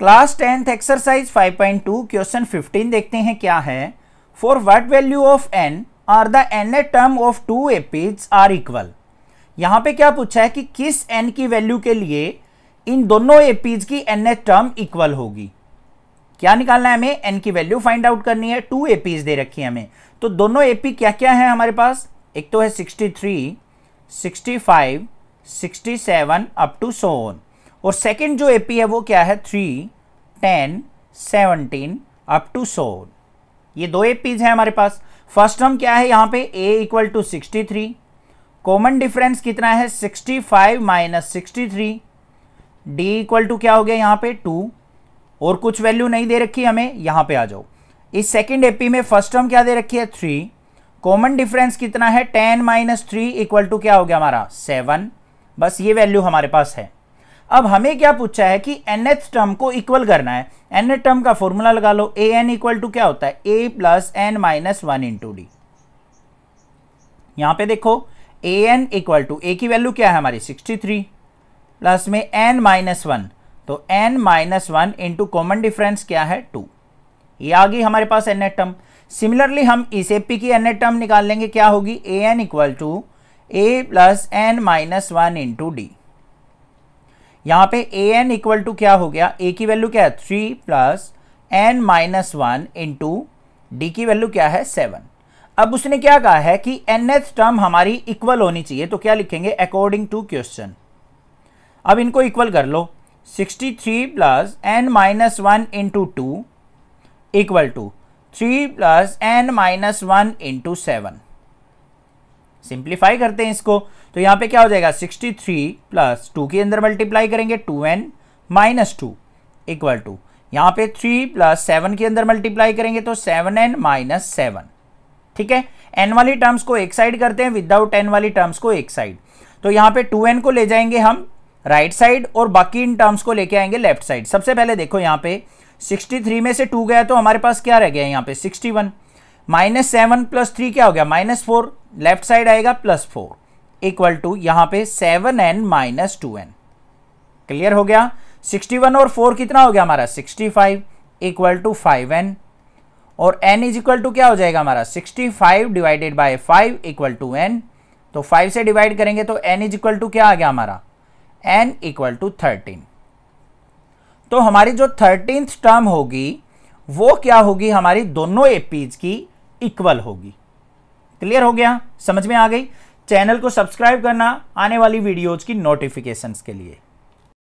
class tenth exercise 5.2 question 15 देखते हैं क्या है for what value of n are the nth term of two APs are equal यहाँ पे क्या पूछा है कि किस एन की वैल्यू के लिए इन दोनों एपीज की एन ए टर्म इक्वल होगी क्या निकालना है हमें एन की वैल्यू फाइंड आउट करनी है टू एपीज दे रखी है हमें तो दोनों एपी क्या क्या है हमारे पास एक तो है 63, 65, 67 अप टू सो ऑन और सेकंड जो एपी है वो क्या है three ten seventeen up to so ये दो एपीज हैं हमारे पास फर्स्ट टर्म क्या है यहाँ पे a equal to sixty three common difference कितना है sixty five minus sixty three d equal to क्या हो गया यहाँ पे टू और कुछ वैल्यू नहीं दे रखी हमें यहाँ पे आ जाओ इस सेकंड एपी में फर्स्ट टर्म क्या दे रखी है थ्री कॉमन डिफरेंस कितना है ten minus three equal to क्या हो गया हमारा सेवन बस ये वैल्यू हमारे पास है अब हमें क्या पूछा है कि एन एच टर्म को इक्वल करना है एन एच टर्म का फॉर्मूला लगा लो ए एन इक्वल टू क्या होता है a plus n minus one into d यहां पर देखो a n equal to a की वैल्यू क्या है हमारी सिक्सटी थ्री प्लस में एन माइनस वन तो n minus one into common difference क्या है टू ये आ गई हमारे पास एन एच टर्म सिमिलरली हम इस ए पी की एन एच टर्म निकाल लेंगे क्या होगी a n equal to a plus n minus one into d यहाँ पे ए एन इक्वल टू क्या हो गया ए की वैल्यू क्या है three plus n minus one into d की वैल्यू क्या है सेवन अब उसने क्या कहा है कि एन एथ टर्म हमारी इक्वल होनी चाहिए तो क्या लिखेंगे अकॉर्डिंग टू क्वेश्चन अब इनको इक्वल कर लो sixty three plus n minus one into two equal to three plus n minus one into seven simplify करते हैं इसको तो यहाँ पे क्या हो जाएगा 63 थ्री प्लस टू के अंदर मल्टीप्लाई करेंगे 2n n minus two equal to यहाँ पे 3 प्लस सेवन के अंदर मल्टीप्लाई करेंगे तो 7n एन माइनस सेवन ठीक है n वाली टर्म्स को एक साइड करते हैं विदाउट n वाली टर्म्स को एक साइड तो यहाँ पे 2n को ले जाएंगे हम राइट right साइड और बाकी इन टर्म्स को लेके आएंगे लेफ्ट साइड सबसे पहले देखो यहाँ पे 63 में से 2 गया तो हमारे पास क्या रह गया यहाँ पे 61 माइनस सेवन प्लस थ्री क्या हो गया माइनस फोर लेफ्ट साइड आएगा प्लस फोर इक्वल टू यहां पे seven n minus two n clear हो गया सिक्सटी वन और फोर कितना हो गया हमारा sixty five equal to five n और एन इज इक्वल टू क्या हो जाएगा हमारा sixty five divided by five equal to n तो फाइव से डिवाइड करेंगे तो एन इज इक्वल टू क्या आ गया हमारा एन इक्वल टू थर्टीन तो हमारी जो थर्टींथ टर्म होगी वो क्या होगी हमारी दोनों एपीज की इक्वल होगी क्लियर हो गया समझ में आ गई चैनल को सब्सक्राइब करना आने वाली वीडियोज की नोटिफिकेशन के लिए